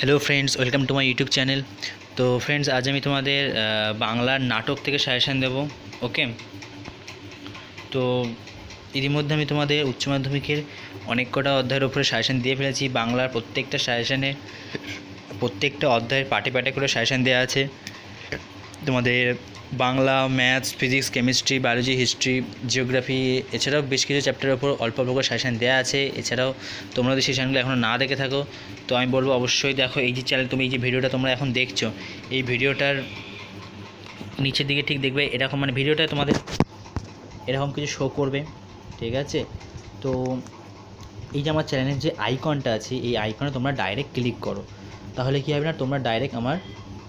hello friends welcome to my YouTube channel তো friends আজ আমি তোমাদের বাংলার নাটক থেকে সাজেশান দেব ওকে তো ইতিমধ্যে আমি তোমাদের উচ্চ মাধ্যমিকের অনেক কটা অধ্যায়ের উপরে সাজেশান দিয়ে ফেলেছি বাংলার প্রত্যেকটা সাজেশানে প্রত্যেকটা অধ্যায়ের পাটে পাটে করে সাজেশান দেওয়া আছে তোমাদের Bangla maths physics chemistry biology history geography এছাড়াও বেশ কিছু চ্যাপ্টারের উপর অল্প অল্প করে সাজেশান দেওয়া আছে এছাড়াও তোমরা যদি সেশানগুলো এখনও না দেখে থাকো তো আমি বলবো অবশ্যই দেখো এই যে চ্যানেল তুমি এই যে ভিডিওটা তোমরা এখন দেখছো এই ভিডিওটার নিচের দিকে ঠিক দেখবে এরকম মানে ভিডিওটা তোমাদের এরকম কিছু শো করবে ঠিক আছে তো এই যে আমার চ্যানেলের যে আইকনটা আছে এই আইকনে তোমরা ডাইরেক্ট ক্লিক করো তাহলে কী হবে না তোমরা ডাইরেক্ট আমার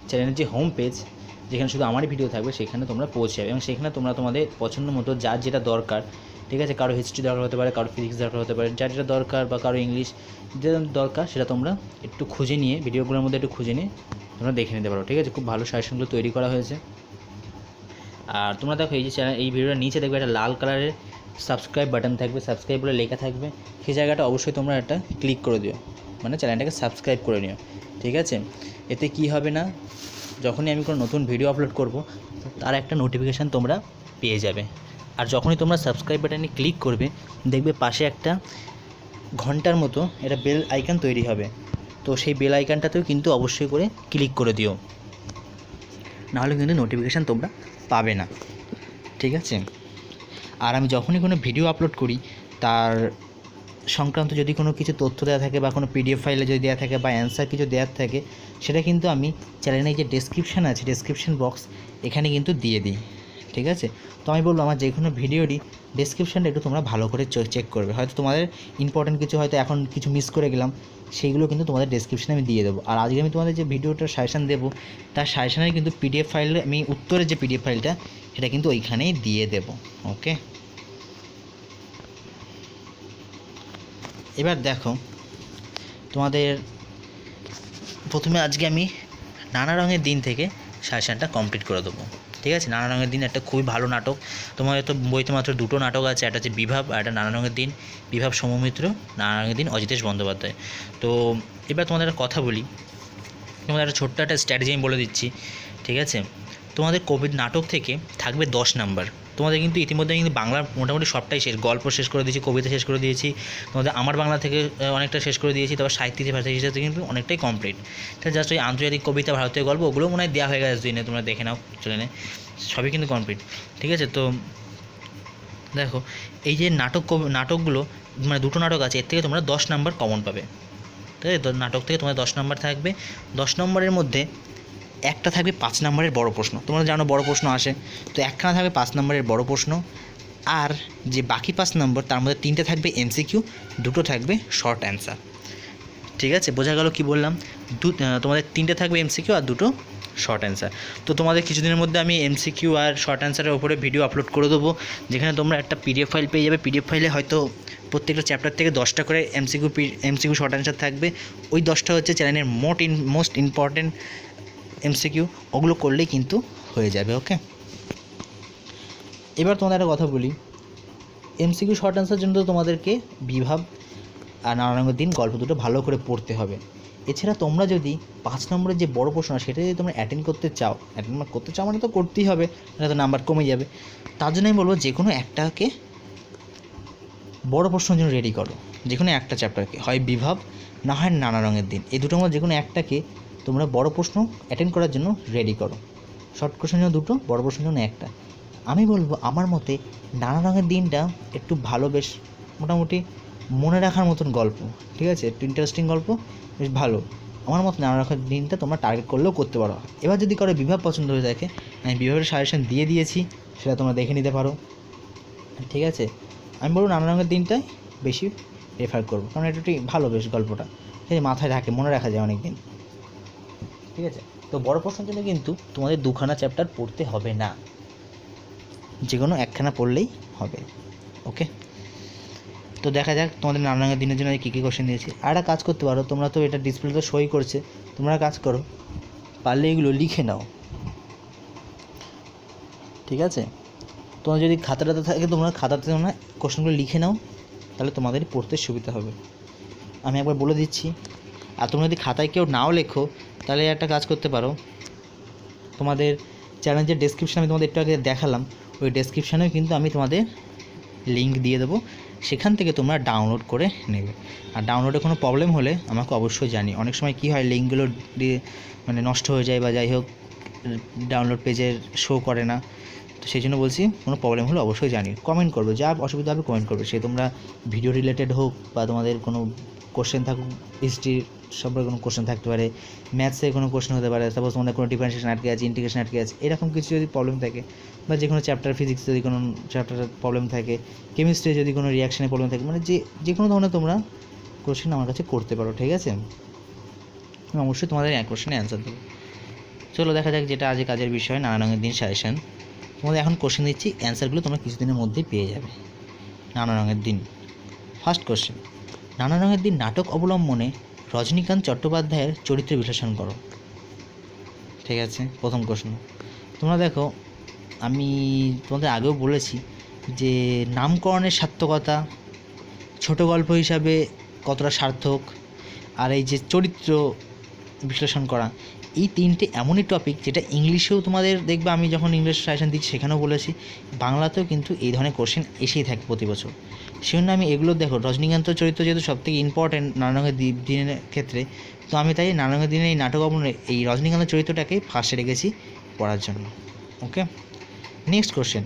চ্যানেলের যে হোম পেজ যেখানে শুধু আমারই ভিডিও থাকবে সেখানে তোমরা পৌঁছে যাবে এবং সেখানে তোমরা তোমাদের পছন্দ মতো যার যেটা দরকার ঠিক আছে কারো হিস্ট্রি দরকার হতে পারে কারো ফিজিক্স দরকার হতে পারে যার যেটা দরকার বা কারো ইংলিশ যেটা দরকার সেটা তোমরা একটু খুঁজে নিয়ে ভিডিওগুলোর মধ্যে একটু খুঁজে নিয়ে তোমরা দেখে নিতে পারো ঠিক আছে খুব ভালো সাজেশনগুলো তৈরি করা হয়েছে আর তোমরা দেখো এই যে চ্যানেল এই ভিডিওর নিচে দেখবে একটা লাল কালারের সাবস্ক্রাইব বাটন থাকবে সাবস্ক্রাইব বলে লেখা থাকবে সেই জায়গাটা অবশ্যই তোমরা একটা ক্লিক করে দিও মানে চ্যানেলটাকে সাবস্ক্রাইব করে নিও ঠিক আছে এতে কি হবে না যখনই আমি কোনো নতুন ভিডিও আপলোড করব তার একটা নোটিফিকেশান তোমরা পেয়ে যাবে আর যখনই তোমরা সাবস্ক্রাইব বাটনে ক্লিক করবে দেখবে পাশে একটা ঘন্টার মতো এটা বেল আইকন তৈরি হবে তো সেই বেল আইকনটাতেও কিন্তু অবশ্যই করে ক্লিক করে দিও নাহলে কিন্তু নোটিফিকেশান তোমরা পাবে না ঠিক আছে আর আমি যখনই কোনো ভিডিও আপলোড করি তার সংক্রান্ত যদি কোনো কিছু তথ্য দেওয়া থাকে বা কোনো পিডিএফ ফাইলে যদি দেওয়া থাকে বা অ্যান্সার কিছু দেওয়ার থাকে সেটা কিন্তু আমি চ্যানেলের যে ডেসক্রিপশান আছে ডেসক্রিপশান বক্স এখানে কিন্তু দিয়ে দিই ঠিক আছে তো আমি বলবো আমার যে কোনো ভিডিওটি ডেসক্রিপশানটা একটু তোমরা ভালো করে চেক করবে হয়তো তোমাদের ইম্পর্টেন্ট কিছু হয়তো এখন কিছু মিস করে গেলাম সেইগুলো কিন্তু তোমাদের ডেসক্রিপশানে আমি দিয়ে দেবো আর আজকে আমি তোমাদের যে ভিডিওটার সাজেশান দেবো তার সাজেশানের কিন্তু পিডিএফ ফাইল আমি উত্তরের যে পিডিএফ ফাইলটা সেটা কিন্তু ওইখানেই দিয়ে দেবো ওকে এবার দেখো তোমাদের প্রথমে আজকে আমি নানা রঙের দিন থেকে সাজেশানটা কমপ্লিট করে দেবো ঠিক আছে নানা রঙের দিন একটা খুবই ভালো নাটক তোমাদের তো বইতে মাত্র দুটো নাটক আছে একটা হচ্ছে বিভাব আর একটা নানা রঙের দিন বিভাব সমমিত্র নানা রঙের দিন অজিতেশ বন্দ্যোপাধ্যায় তো এবার তোমাদের একটা কথা বলি তোমাদের একটা ছোট্ট একটা স্ট্র্যাটেজি আমি বলে দিচ্ছি ঠিক আছে তোমাদের কবি নাটক থেকে থাকবে দশ নাম্বার তোমাদের কিন্তু ইতিমধ্যে কিন্তু বাংলার মোটামুটি সবটাই শেষ গল্প শেষ করে দিয়েছি কবিতা শেষ করে দিয়েছি তোমাদের আমার বাংলা থেকে অনেকটা শেষ করে দিয়েছি তারপর সাহিত্য ভাষা হিসেবে কিন্তু অনেকটাই কমপ্লিট তাহলে জাস্ট ওই আন্তর্জাতিক কবিতা ভারতীয় গল্প ওগুলো মনে হয় দেওয়া হয়ে গেছে দিনে তোমরা দেখে নাও চলে নে সবই কিন্তু কমপ্লিট ঠিক আছে তো দেখো এই যে নাটক নাটকগুলো মানে দুটো নাটক আছে এর থেকে তোমরা দশ নাম্বার কমন পাবে ঠিক আছে নাটক থেকে তোমার দশ নম্বর থাকবে দশ নম্বরের মধ্যে একটা থাকবে পাঁচ নম্বরের বড় প্রশ্ন তোমরা জানো বড় প্রশ্ন আসে তো একখানা থাকবে পাঁচ নম্বরের বড় প্রশ্ন আর যে বাকি পাঁচ নম্বর তার মধ্যে তিনটে থাকবে এমসিকিউ দুটো থাকবে শর্ট অ্যান্সার ঠিক আছে বোঝা গেল কি বললাম দু তোমাদের তিনটে থাকবে এমসিকিউ আর দুটো শর্ট অ্যান্সার তো তোমাদের কিছুদিনের মধ্যে আমি এমসিকিউ আর শর্ট অ্যান্সারের ওপরে ভিডিও আপলোড করে দেবো যেখানে তোমরা একটা পিডিএফ ফাইল পেয়ে যাবে পিডিএফ ফাইলে হয়তো প্রত্যেকটা চ্যাপ্টার থেকে দশটা করে এমসিকিউ এমসিকিউ শর্ট অ্যান্সার থাকবে ওই দশটা হচ্ছে চ্যানেলের মোট ইন মোস্ট ইম্পর্টেন্ট এমসিকিউ ওগুলো করলেই কিন্তু হয়ে যাবে ওকে এবার তোমাদের একটা কথা বলি এমসিকিউ শর্ট অ্যান্সার জন্য তোমাদেরকে বিভাব আর নারায়ণের দিন গল্প দুটো ভালো করে পড়তে হবে এছাড়া তোমরা যদি পাঁচ নম্বরের যে বড় প্রশ্ন সেটা যদি তোমরা অ্যাটেন্ড করতে চাও অ্যাটেন্ড করতে চাও মানে তো করতেই হবে তো নাম্বার কমে যাবে তার জন্য আমি বলবো যে কোনো একটাকে বড় প্রশ্নের জন্য রেডি করো যে কোনো একটা চ্যাপ্টারকে হয় বিভাব না হয় নানা রঙের দিন এই দুটোর মধ্যে যে কোনো একটাকে তোমরা বড় প্রশ্ন অ্যাটেন্ড করার জন্য রেডি করো শর্ট কোশ্চেন জন্য দুটো বড় প্রশ্নের জন্য একটা আমি বলবো আমার মতে নানা রঙের দিনটা একটু ভালো বেশ মোটামুটি মনে রাখার মতন গল্প ঠিক আছে একটু ইন্টারেস্টিং গল্প বেশ ভালো আমার মতো নানা রকম দিনটা তোমরা টার্গেট করলেও করতে পারো এবার যদি কারো বিবাহ পছন্দ হয়ে থাকে আমি বিবাহের সাজেশন দিয়ে দিয়েছি সেটা তোমরা দেখে নিতে পারো ঠিক আছে আমি বলবো নানা রঙের দিনটাই বেশি রেফার করবো কারণ এটা ভালো বেশ গল্পটা ঠিক আছে মাথায় রাখে মনে রাখা যায় অনেক দিন ঠিক আছে তো বড় প্রশ্নের জন্য কিন্তু তোমাদের দুখানা চ্যাপ্টার পড়তে হবে না যে কোনো একখানা পড়লেই হবে ওকে তো দেখা যাক তোমাদের নানান দিনের জন্য কী কী কোশ্চেন দিয়েছি আর একটা কাজ করতে পারো তোমরা তো এটা ডিসপ্লে তো সই করছে তোমরা কাজ করো পারলে এগুলো লিখে নাও ঠিক আছে তোমার যদি খাতাটাতে থাকে তোমরা খাতাতে তোমরা কোশ্চেনগুলো লিখে নাও তাহলে তোমাদের পড়তে সুবিধা হবে আমি একবার বলে দিচ্ছি আর তোমরা যদি খাতায় কেউ নাও লেখো তাহলে একটা কাজ করতে পারো তোমাদের চ্যানেলের ডেসক্রিপশান আমি তোমাদের একটু আগে দেখালাম ওই ডেসক্রিপশানেও কিন্তু আমি তোমাদের লিঙ্ক দিয়ে দেবো সেখান থেকে তোমরা ডাউনলোড করে নেবে আর ডাউনলোডে কোনো প্রবলেম হলে আমাকে অবশ্যই জানি অনেক সময় কি হয় লিঙ্কগুলো মানে নষ্ট হয়ে যায় বা যাই হোক ডাউনলোড পেজের শো করে না তো সেই জন্য বলছি কোনো প্রবলেম হলে অবশ্যই জানি কমেন্ট করবে যা অসুবিধা হবে কমেন্ট করবে সে তোমরা ভিডিও রিলেটেড হোক বা তোমাদের কোনো কোশ্চেন থাকুক হিস্ট্রির সম্পর্কে কোনো কোশ্চেন থাকতে পারে ম্যাথসে কোনো কোশ্চেন হতে পারে সাপোজ তোমাদের কোনো ডিফারেন্সিয়েশন আটকে আছে ইন্টিগ্রেশন আটকে আছে এরকম কিছু যদি প্রবলেম থাকে বা যে কোনো চ্যাপ্টার ফিজিক্স যদি কোনো চ্যাপ্টার প্রবলেম থাকে কেমিস্ট্রি যদি কোনো রিয়াকশানের প্রবলেম থাকে মানে যে যে কোনো ধরনের তোমরা কোশ্চেন আমার কাছে করতে পারো ঠিক আছে অবশ্যই তোমাদের এক কোশ্চেনে অ্যান্সার দেবো চলো দেখা যাক যেটা আজকে কাজের বিষয় নানা রঙের দিন সাজেশন তোমাদের এখন কোশ্চেন দিচ্ছি অ্যান্সারগুলো তোমরা কিছুদিনের মধ্যেই পেয়ে যাবে নানা রঙের দিন ফার্স্ট কোশ্চেন নানা রঙের দিন নাটক অবলম্বনে রজনীকান্ত চট্টোপাধ্যায়ের চরিত্র বিশ্লেষণ করো ঠিক আছে প্রথম কোশ্চেন তোমরা দেখো আমি তোমাদের আগেও বলেছি যে নামকরণের সার্থকতা ছোট গল্প হিসাবে কতটা সার্থক আর এই যে চরিত্র বিশ্লেষণ করা এই তিনটে এমনই টপিক যেটা ইংলিশেও তোমাদের দেখবে আমি যখন ইংলিশ সাজেশন দিচ্ছি সেখানেও বলেছি বাংলাতেও কিন্তু এই ধরনের কোশ্চেন এসেই থাকে প্রতি বছর সেই জন্য আমি এগুলো দেখো রজনীকান্ত চরিত্র যেহেতু সবথেকে ইম্পর্ট্যান্ট নানারঙ্গের দিনের ক্ষেত্রে তো আমি তাই নানারঙ্গের দিনের এই নাটক অবনে এই রজনীকান্ত চরিত্রটাকে ফার্স্টে রেখেছি পড়ার জন্য ওকে নেক্সট কোশ্চেন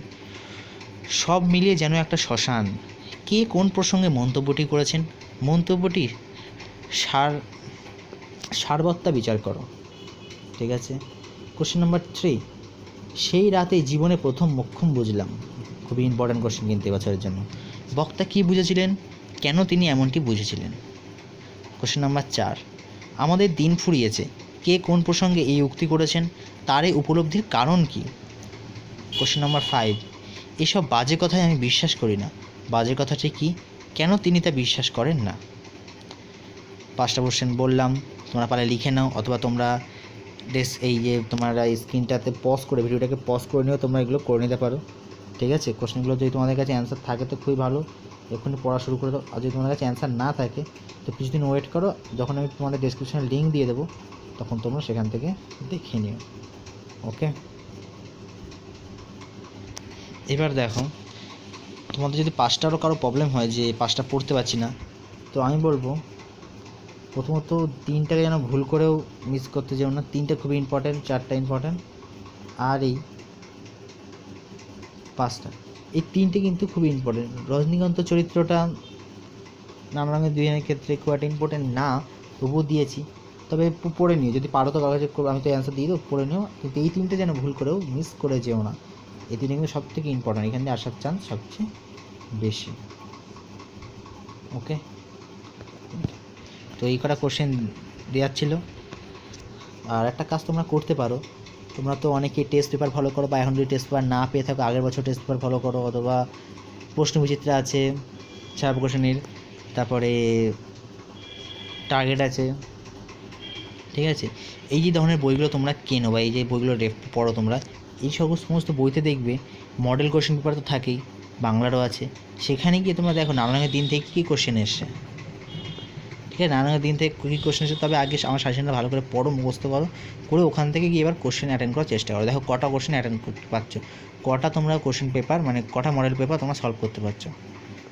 সব মিলিয়ে যেন একটা শ্মশান কে কোন প্রসঙ্গে মন্তব্যটি করেছেন মন্তব্যটির সার সারবত্তা বিচার করো ঠিক আছে কোশ্চেন নাম্বার থ্রি সেই রাতে জীবনে প্রথম মোক্ষম বুঝলাম খুবই ইম্পর্ট্যান্ট কোশ্চেন কিন্তু এবছরের জন্য বক্তা কী বুঝেছিলেন কেন তিনি এমনটি বুঝেছিলেন কোশ্চেন নাম্বার চার আমাদের দিন ফুরিয়েছে কে কোন প্রসঙ্গে এই উক্তি করেছেন তার এই উপলব্ধির কারণ কি কোশ্চেন নাম্বার ফাইভ এসব বাজে কথায় আমি বিশ্বাস করি না বাজে কথাটি কি কেন তিনি তা বিশ্বাস করেন না পাঁচটা কোশ্চেন বললাম তোমরা পালে লিখে নাও অথবা তোমরা ডেস এই যে তোমরা স্ক্রিনটাতে পজ করে ভিডিওটাকে পজ করে নিয়েও তোমরা এগুলো করে নিতে পারো ঠিক আছে কোশ্চেনগুলো যদি তোমাদের কাছে অ্যান্সার থাকে তো খুবই ভালো এখনই পড়া শুরু করে দাও আর যদি তোমাদের কাছে অ্যান্সার না থাকে তো কিছুদিন ওয়েট করো যখন আমি তোমাদের ডিসক্রিপশানে লিঙ্ক দিয়ে দেবো তখন তোমরা সেখান থেকে দেখে নিও ওকে এবার দেখো তোমাদের যদি পাঁচটারও কারো প্রবলেম হয় যে পাঁচটা পড়তে পারছি না তো আমি বলবো প্রথমত তিনটাকে যেন ভুল করেও মিস করতে যেও না তিনটা খুবই ইম্পর্ট্যান্ট চারটা ইম্পর্ট্যান্ট আর এই পাঁচটা এই তিনটে কিন্তু খুবই ইম্পর্টেন্ট রজনীকান্ত চরিত্রটা রঙের দুজনের ক্ষেত্রে খুব একটা ইম্পর্টেন্ট না তবুও দিয়েছি তবে পড়ে নিও যদি পারো তো কাগজে করবো আমি তো অ্যান্সার দিয়ে দেবো পড়ে নিও কিন্তু এই তিনটে যেন ভুল করেও মিস করে যেও না এই তিনটে কিন্তু সব থেকে ইম্পর্টেন্ট এখানে আসার চান্স সবচেয়ে বেশি ওকে তো এই কটা কোশ্চেন দেওয়ার ছিল আর একটা কাজ তোমরা করতে পারো তোমরা তো অনেকে টেস্ট পেপার ফলো করো বা এখন যদি টেস্ট পেপার না পেয়ে থাকো আগের বছর টেস্ট পেপার ফলো করো অথবা প্রশ্ন বিচিত্রা আছে ছাপ কোশনের তারপরে টার্গেট আছে ঠিক আছে এই যে ধরনের বইগুলো তোমরা কেনো বা এই যে বইগুলো পড়ো তোমরা এই সকল সমস্ত বইতে দেখবে মডেল কোশ্চেন পেপার তো থাকেই বাংলারও আছে সেখানে গিয়ে তোমরা দেখো নানা দিন থেকে কী কোশ্চেন এসছে ঠিক আছে নানা দিন থেকে কী কোশ্চেন আছে তবে আগে আমার সাজেশনটা ভালো করে পড়ো মুখস্থ করো করে ওখান থেকে গিয়ে এবার কোশ্চেন অ্যাটেন্ড করার চেষ্টা করো দেখো কটা কোশ্চেন অ্যাটেন্ড করতে পারছো কটা তোমরা কোশ্চেন পেপার মানে কটা মডেল পেপার তোমরা সলভ করতে পারছো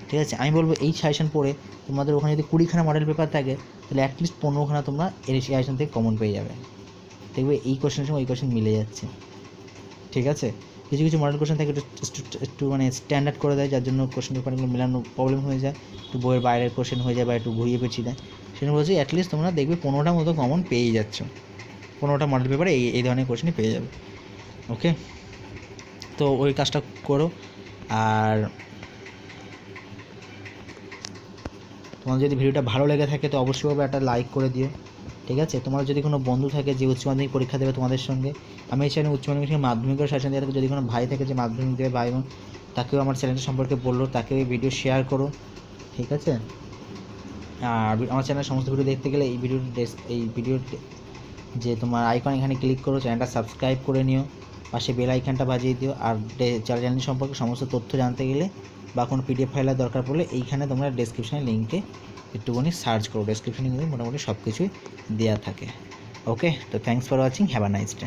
ঠিক আছে আমি বলবো এই সাজেশন পড়ে তোমাদের ওখানে যদি কুড়িখানা মডেল পেপার থাকে তাহলে অ্যাটলিস্ট পনেরোখানা তোমরা এই সাজেশন থেকে কমন পেয়ে যাবে দেখবে এই কোশ্চেনের সঙ্গে ওই কোশ্চেন মিলে যাচ্ছে ঠিক আছে কিছু কিছু মডেল কোশ্চেন থাকে একটু একটু মানে স্ট্যান্ডার্ড করে দেয় যার জন্য কোশ্চেন পেপারগুলো মেলানো প্রবলেম হয়ে যায় একটু বইয়ের বাইরের কোশ্চেন হয়ে যায় বা একটু ঘুরিয়ে পেছিয়ে দেয় সেজন্য বলছি অ্যাটলিস্ট তোমরা দেখবে পনেরোটা মতো কমন পেয়ে যাচ্ছ পনেরোটা মডেল পেপারে এই এই ধরনের কোশ্চেনই পেয়ে যাবে ওকে তো ওই কাজটা করো আর তোমার যদি ভিডিওটা ভালো লেগে থাকে তো অবশ্যইভাবে একটা লাইক করে দিও ঠিক আছে তোমার যদি কোনো বন্ধু থাকে যে উচ্চ মাধ্যমিক পরীক্ষা দেবে তোমাদের সঙ্গে আমি এই চ্যানেল উচ্চ মাধ্যমিক মাধ্যমিকের শাসন দেওয়া যদি কোনো ভাই থাকে যে মাধ্যমিক দেবে ভাই বোন তাকেও আমার চ্যানেলটা সম্পর্কে বললো তাকেও এই ভিডিও শেয়ার করো ঠিক আছে আর আমার চ্যানেল সমস্ত ভিডিও দেখতে গেলে এই ভিডিও এই ভিডিও যে তোমার আইকন এখানে ক্লিক করো চ্যানেলটা সাবস্ক্রাইব করে নিও পাশে বেল আইকনটা বাজিয়ে দিও আর চ্যানেল সম্পর্কে সমস্ত তথ্য জানতে গেলে বা কোনো পিডিএফ ফাইলের দরকার পড়লে এইখানে তোমরা ডেসক্রিপশানে লিঙ্কে একটুখানি সার্চ করো ডেসক্রিপশনে মোটামুটি সব কিছুই দেওয়া থাকে ওকে তো thanks for watching have a nice day